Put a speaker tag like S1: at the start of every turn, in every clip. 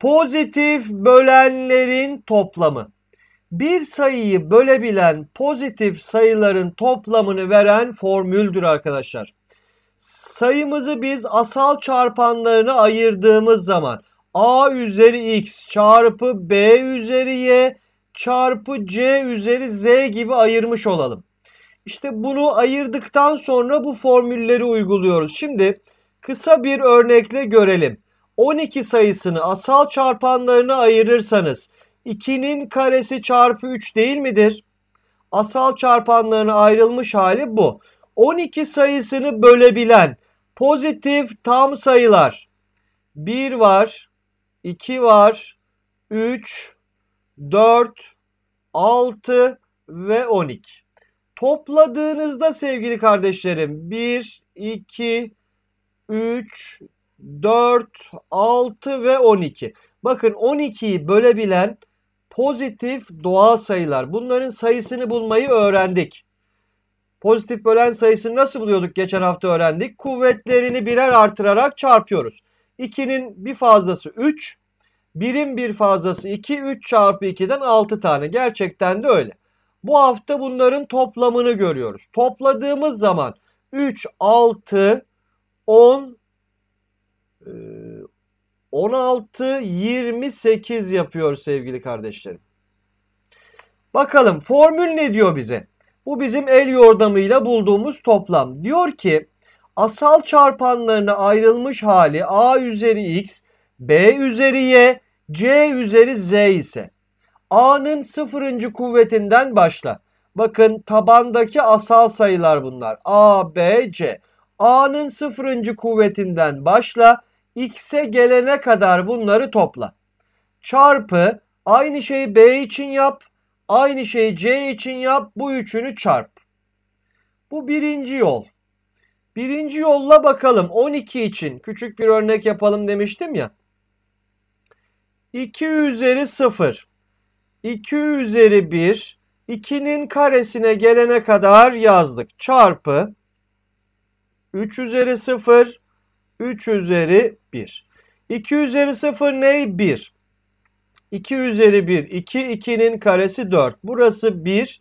S1: Pozitif bölenlerin toplamı. Bir sayıyı bölebilen pozitif sayıların toplamını veren formüldür arkadaşlar. Sayımızı biz asal çarpanlarını ayırdığımız zaman a üzeri x çarpı b üzeri y çarpı c üzeri z gibi ayırmış olalım. İşte bunu ayırdıktan sonra bu formülleri uyguluyoruz. Şimdi kısa bir örnekle görelim. 12 sayısını asal çarpanlarına ayırırsanız 2'nin karesi çarpı 3 değil midir? Asal çarpanlarına ayrılmış hali bu. 12 sayısını bölebilen pozitif tam sayılar 1 var, 2 var, 3, 4, 6 ve 12. Topladığınızda sevgili kardeşlerim 1, 2, 3, 4, 6 ve 12. Bakın 12'yi bölebilen pozitif doğal sayılar. Bunların sayısını bulmayı öğrendik. Pozitif bölen sayısını nasıl buluyorduk geçen hafta öğrendik. Kuvvetlerini birer artırarak çarpıyoruz. 2'nin bir fazlası 3. 1'in bir fazlası 2. 3 çarpı 2'den 6 tane. Gerçekten de öyle. Bu hafta bunların toplamını görüyoruz. Topladığımız zaman 3, 6, 10, 16-28 ee, yapıyor sevgili kardeşlerim. Bakalım formül ne diyor bize? Bu bizim el yordamıyla bulduğumuz toplam. Diyor ki asal çarpanlarına ayrılmış hali a üzeri x, b üzeri y, c üzeri z ise a'nın sıfırıncı kuvvetinden başla. Bakın tabandaki asal sayılar bunlar. a, b, c. a'nın sıfırıncı kuvvetinden başla x'e gelene kadar bunları topla. Çarpı aynı şeyi b için yap. Aynı şeyi c için yap. Bu üçünü çarp. Bu birinci yol. Birinci yolla bakalım 12 için küçük bir örnek yapalım demiştim ya. 2 üzeri 0. 2 üzeri 1. 2'nin karesine gelene kadar yazdık. Çarpı 3 üzeri 0. 3 üzeri 1. 2 üzeri 0 ne? 1. 2 üzeri 1. 2, 2'nin karesi 4. Burası 1.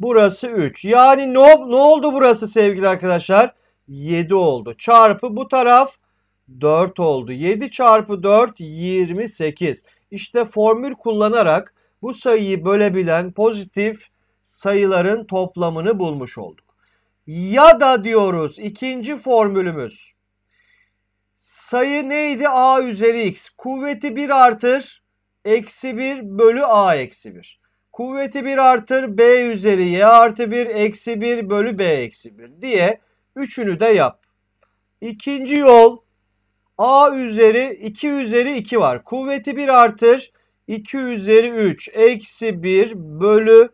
S1: Burası 3. Yani ne, ne oldu burası sevgili arkadaşlar? 7 oldu. Çarpı bu taraf 4 oldu. 7 çarpı 4 28. İşte formül kullanarak bu sayıyı bölebilen pozitif sayıların toplamını bulmuş olduk. Ya da diyoruz ikinci formülümüz Sayı neydi? A üzeri x. Kuvveti 1 artır. Eksi 1 bölü a eksi 1. Kuvveti 1 artır. B üzeri y artı 1 eksi 1 bölü b eksi 1 diye üçünü de yap. İkinci yol a üzeri 2 üzeri 2 var. Kuvveti 1 artır. 2 üzeri 3 eksi 1 bölü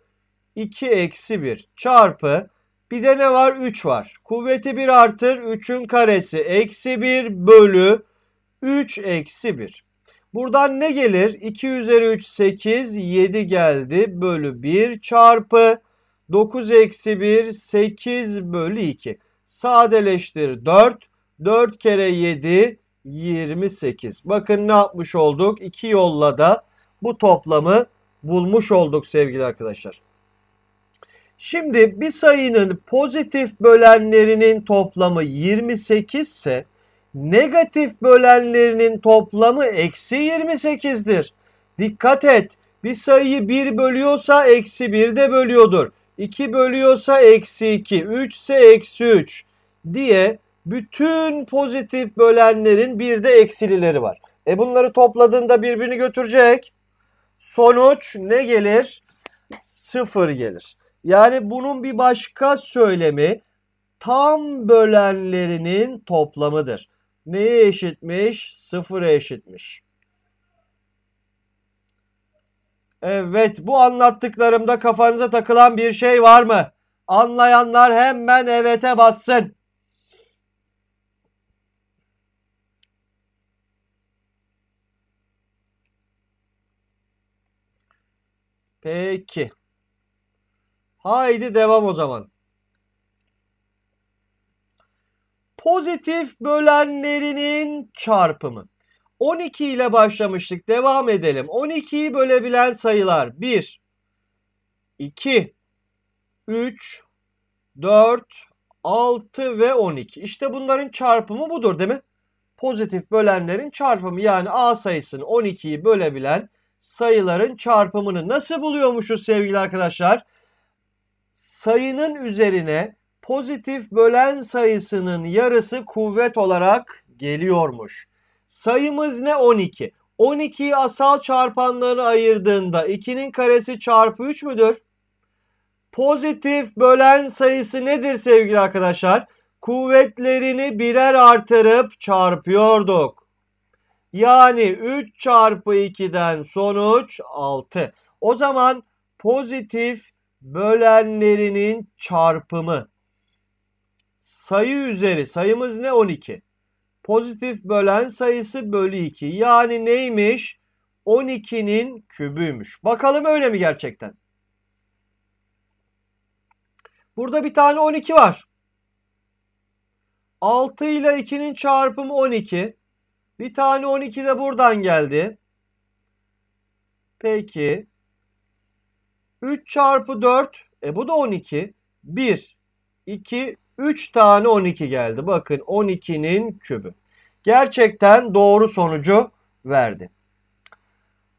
S1: 2 eksi 1 çarpı bir de ne var? 3 var. Kuvveti 1 artır. 3'ün karesi eksi 1 bölü 3 eksi 1. Buradan ne gelir? 2 üzeri 3 8 7 geldi. Bölü 1 çarpı 9 eksi 1 8 bölü 2. Sadeleştir 4. 4 kere 7 28. Bakın ne yapmış olduk? İki yolla da bu toplamı bulmuş olduk sevgili arkadaşlar. Şimdi bir sayının pozitif bölenlerinin toplamı 28 ise negatif bölenlerinin toplamı eksi 28'dir. Dikkat et bir sayıyı 1 bölüyorsa eksi 1 de bölüyordur. 2 bölüyorsa eksi 2, 3 ise eksi 3 diye bütün pozitif bölenlerin bir de eksilileri var. E bunları topladığında birbirini götürecek. Sonuç ne gelir? 0 gelir. Yani bunun bir başka söylemi tam bölenlerinin toplamıdır. Neye eşitmiş? Sıfıra eşitmiş. Evet bu anlattıklarımda kafanıza takılan bir şey var mı? Anlayanlar hemen evet'e bassın. Peki. Haydi devam o zaman. Pozitif bölenlerinin çarpımı. 12 ile başlamıştık. Devam edelim. 12'yi bölebilen sayılar 1, 2, 3, 4, 6 ve 12. İşte bunların çarpımı budur değil mi? Pozitif bölenlerin çarpımı yani A sayısını 12'yi bölebilen sayıların çarpımını nasıl buluyormuşuz sevgili arkadaşlar? sayının üzerine pozitif bölen sayısının yarısı kuvvet olarak geliyormuş. Sayımız ne 12? 12'yi asal çarpanlarına ayırdığında 2'nin karesi çarpı 3 müdür? Pozitif bölen sayısı nedir sevgili arkadaşlar? Kuvvetlerini birer artırıp çarpıyorduk. Yani 3 çarpı 2'den sonuç 6. O zaman pozitif bölenlerinin çarpımı. Sayı üzeri sayımız ne 12. Pozitif bölen sayısı bölü 2. Yani neymiş? 12'nin kübüymüş. Bakalım öyle mi gerçekten? Burada bir tane 12 var. 6 ile 2'nin çarpımı 12. Bir tane 12 de buradan geldi. Peki. 3 çarpı 4. E bu da 12. 1, 2, 3 tane 12 geldi. Bakın 12'nin kübü. Gerçekten doğru sonucu verdi.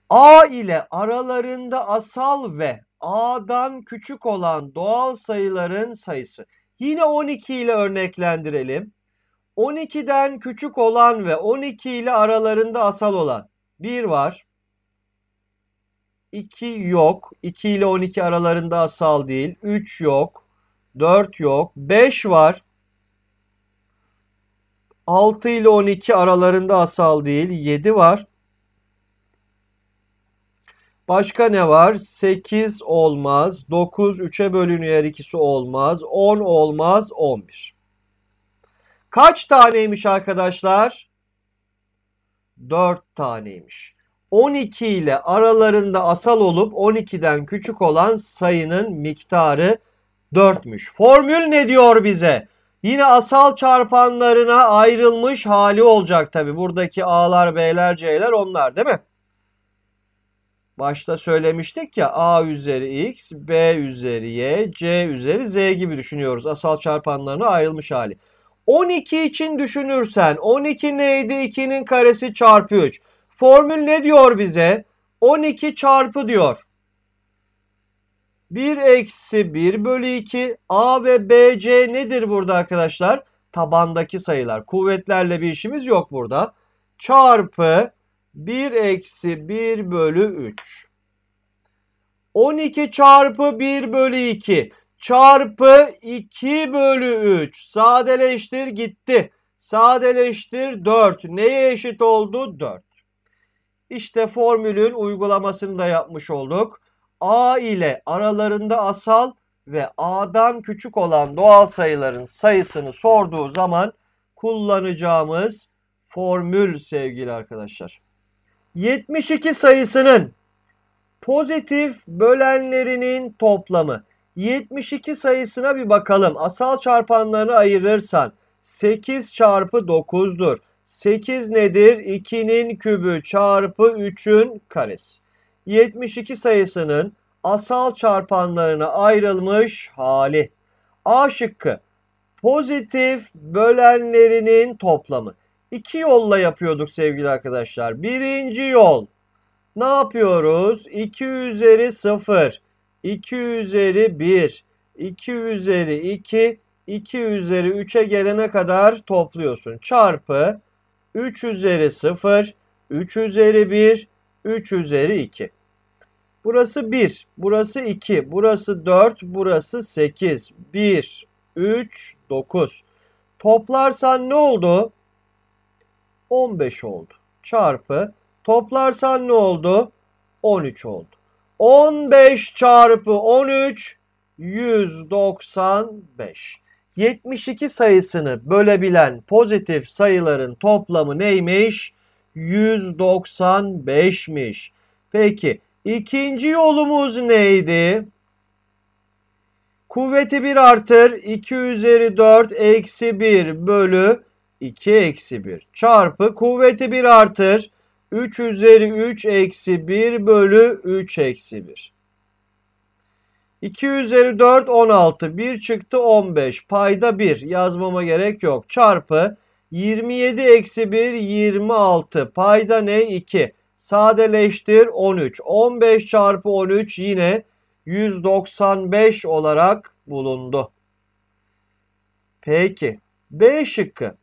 S1: A ile aralarında asal ve A'dan küçük olan doğal sayıların sayısı. Yine 12 ile örneklendirelim. 12'den küçük olan ve 12 ile aralarında asal olan 1 var. 2 yok. 2 ile 12 aralarında asal değil. 3 yok. 4 yok. 5 var. 6 ile 12 aralarında asal değil. 7 var. Başka ne var? 8 olmaz. 9 3'e bölünüyor ikisi olmaz. 10 olmaz. 11. Kaç taneymiş arkadaşlar? 4 taneymiş. 12 ile aralarında asal olup 12'den küçük olan sayının miktarı 4'müş. Formül ne diyor bize? Yine asal çarpanlarına ayrılmış hali olacak tabi. Buradaki A'lar, B'ler, C'ler onlar değil mi? Başta söylemiştik ya A üzeri X, B üzeri Y, C üzeri Z gibi düşünüyoruz. Asal çarpanlarına ayrılmış hali. 12 için düşünürsen 12 neydi? 2'nin karesi çarpı 3. Formül ne diyor bize? 12 çarpı diyor. 1 eksi 1 bölü 2 A ve B C nedir burada arkadaşlar? Tabandaki sayılar. Kuvvetlerle bir işimiz yok burada. Çarpı 1 eksi 1 bölü 3. 12 çarpı 1 bölü 2 çarpı 2 bölü 3. Sadeleştir gitti. Sadeleştir 4. Neye eşit oldu? 4. İşte formülün uygulamasını da yapmış olduk. A ile aralarında asal ve A'dan küçük olan doğal sayıların sayısını sorduğu zaman kullanacağımız formül sevgili arkadaşlar. 72 sayısının pozitif bölenlerinin toplamı. 72 sayısına bir bakalım. Asal çarpanlarını ayırırsan 8 çarpı 9'dur. 8 nedir? 2'nin kübü çarpı 3'ün karesi. 72 sayısının asal çarpanlarına ayrılmış hali. A şıkkı pozitif bölenlerinin toplamı. İki yolla yapıyorduk sevgili arkadaşlar. Birinci yol ne yapıyoruz? 2 üzeri 0, 2 üzeri 1, 2 üzeri 2, 2 üzeri 3'e gelene kadar topluyorsun. Çarpı 3 üzeri 0, 3 üzeri 1, 3 üzeri 2. Burası 1, burası 2, burası 4, burası 8. 1, 3, 9. Toplarsan ne oldu? 15 oldu. Çarpı. Toplarsan ne oldu? 13 oldu. 15 çarpı 13, 195. 72 sayısını bölebilen pozitif sayıların toplamı neymiş? 195'miş. Peki ikinci yolumuz neydi? Kuvveti 1 artır 2 üzeri 4 eksi 1 bölü 2 eksi 1 çarpı kuvveti 1 artır 3 üzeri 3 eksi 1 bölü 3 eksi 1. 2 üzeri 4 16. 1 çıktı 15. Payda 1. Yazmama gerek yok. Çarpı 27 eksi 1 26. Payda ne? 2. Sadeleştir 13. 15 çarpı 13 yine 195 olarak bulundu. Peki. B şıkkı.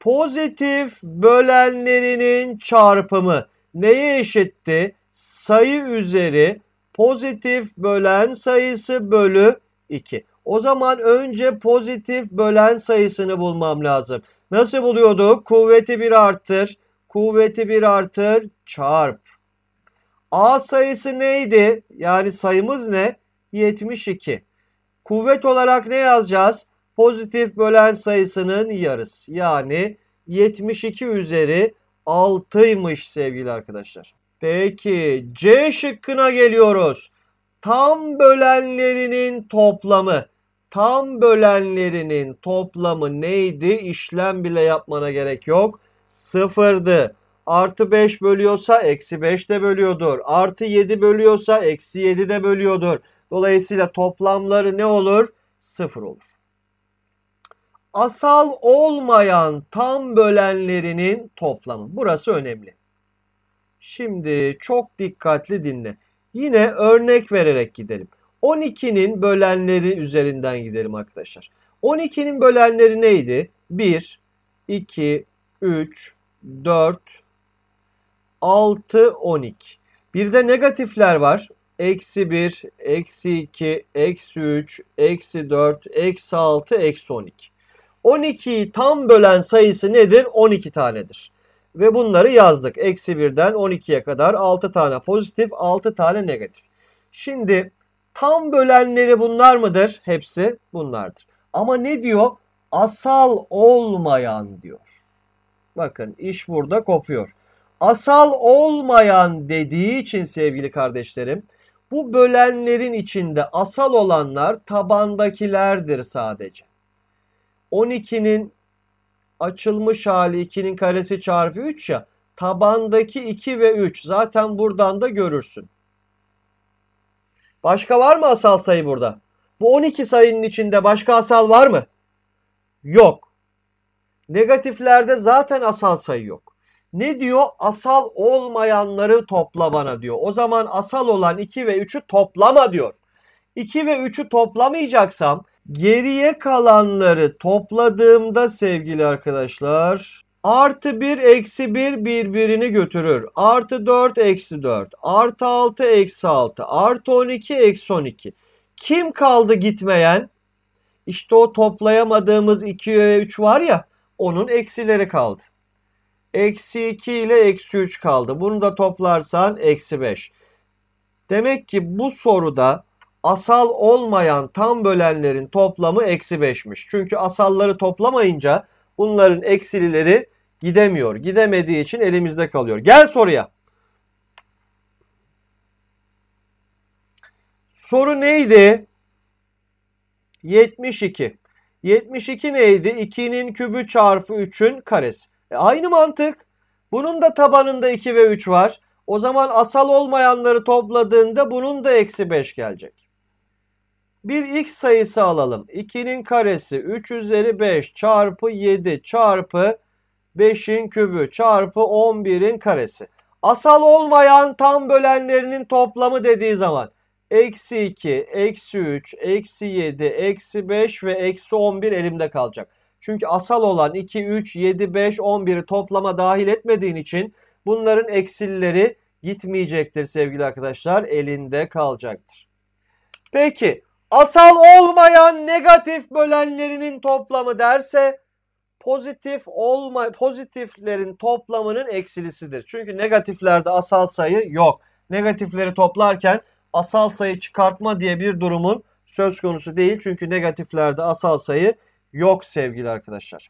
S1: Pozitif bölenlerinin çarpımı neye eşitti? Sayı üzeri pozitif bölen sayısı bölü 2. O zaman önce pozitif bölen sayısını bulmam lazım. Nasıl buluyorduk? Kuvveti 1 arttır. Kuvveti 1 artır çarp. A sayısı neydi? Yani sayımız ne? 72. Kuvvet olarak ne yazacağız? Pozitif bölen sayısının yarısı. Yani 72 üzeri 6'ymış sevgili arkadaşlar. Peki C şıkkına geliyoruz. Tam bölenlerinin toplamı. Tam bölenlerinin toplamı neydi? İşlem bile yapmana gerek yok. Sıfırdı. Artı 5 bölüyorsa eksi 5 de bölüyordur. Artı 7 bölüyorsa eksi 7 de bölüyordur. Dolayısıyla toplamları ne olur? Sıfır olur. Asal olmayan tam bölenlerinin toplamı. Burası önemli. Şimdi çok dikkatli dinle. Yine örnek vererek gidelim. 12'nin bölenleri üzerinden gidelim arkadaşlar. 12'nin bölenleri neydi? 1, 2, 3, 4, 6, 12. Bir de negatifler var. Eksi 1, eksi 2, eksi 3, eksi 4, eksi 6, eksi 12. 12'yi tam bölen sayısı nedir? 12 tanedir. Ve bunları yazdık. Eksi 1'den 12'ye kadar 6 tane pozitif 6 tane negatif. Şimdi tam bölenleri bunlar mıdır? Hepsi bunlardır. Ama ne diyor? Asal olmayan diyor. Bakın iş burada kopuyor. Asal olmayan dediği için sevgili kardeşlerim bu bölenlerin içinde asal olanlar tabandakilerdir sadece. 12'nin açılmış hali 2'nin karesi çarpı 3 ya. Tabandaki 2 ve 3 zaten buradan da görürsün. Başka var mı asal sayı burada? Bu 12 sayının içinde başka asal var mı? Yok. Negatiflerde zaten asal sayı yok. Ne diyor? Asal olmayanları topla bana diyor. O zaman asal olan 2 ve 3'ü toplama diyor. 2 ve 3'ü toplamayacaksam geriye kalanları topladığımda sevgili arkadaşlar artı 1 eksi 1 birbirini götürür. Artı 4 eksi 4 artı 6 eksi 6 artı 12 eksi 12. Kim kaldı gitmeyen? İşte o toplayamadığımız 2 ve 3 var ya onun eksileri kaldı. Eksi 2 ile eksi 3 kaldı. Bunu da toplarsan eksi 5. Demek ki bu soruda asal olmayan tam bölenlerin toplamı eksi 5'miş. Çünkü asalları toplamayınca bunların eksilileri gidemiyor. Gidemediği için elimizde kalıyor. Gel soruya. Soru neydi? 72. 72 neydi? 2'nin kübü çarpı 3'ün karesi. E aynı mantık. Bunun da tabanında 2 ve 3 var. O zaman asal olmayanları topladığında bunun da eksi 5 gelecek. Bir x sayısı alalım. 2'nin karesi 3 üzeri 5 çarpı 7 çarpı 5'in kübü çarpı 11'in karesi. Asal olmayan tam bölenlerinin toplamı dediği zaman eksi 2, eksi 3, eksi 7, eksi 5 ve eksi 11 elimde kalacak. Çünkü asal olan 2, 3, 7, 5, 11'i toplama dahil etmediğin için bunların eksilleri gitmeyecektir sevgili arkadaşlar. Elinde kalacaktır. Peki asal olmayan negatif bölenlerinin toplamı derse pozitif olma pozitiflerin toplamının eksilisidir. Çünkü negatiflerde asal sayı yok. Negatifleri toplarken asal sayı çıkartma diye bir durumun söz konusu değil. Çünkü negatiflerde asal sayı yok sevgili arkadaşlar.